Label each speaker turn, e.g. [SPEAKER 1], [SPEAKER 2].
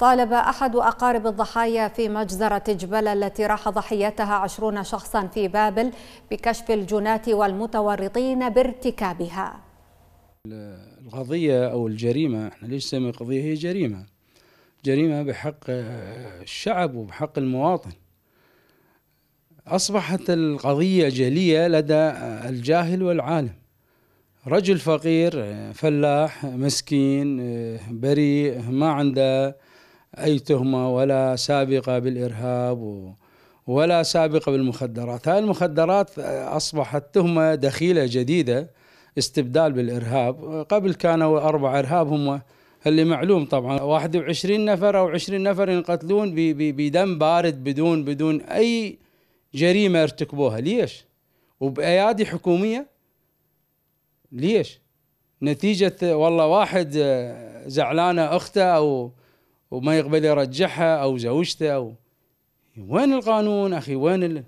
[SPEAKER 1] طالب أحد أقارب الضحايا في مجزرة جبل التي راح ضحيتها عشرون شخصا في بابل بكشف الجنات والمتورطين بارتكابها
[SPEAKER 2] القضية أو الجريمة احنا ليش نسمي قضية هي جريمة جريمة بحق الشعب وبحق المواطن أصبحت القضية جلية لدى الجاهل والعالم رجل فقير فلاح مسكين بريء ما عنده أي تهمة ولا سابقة بالإرهاب ولا سابقة بالمخدرات هاي المخدرات آه، أصبحت تهمة دخيلة جديدة استبدال بالإرهاب قبل كانوا أربع إرهاب هم اللي معلوم طبعا 21 نفر أو 20 نفر ينقتلون بدم بارد بدون بدون أي جريمة ارتكبوها ليش وبأيادي حكومية ليش نتيجة والله واحد آه، زعلانة أخته أو وما يقبل يرجعها او زوجته او وين القانون اخي وين ال...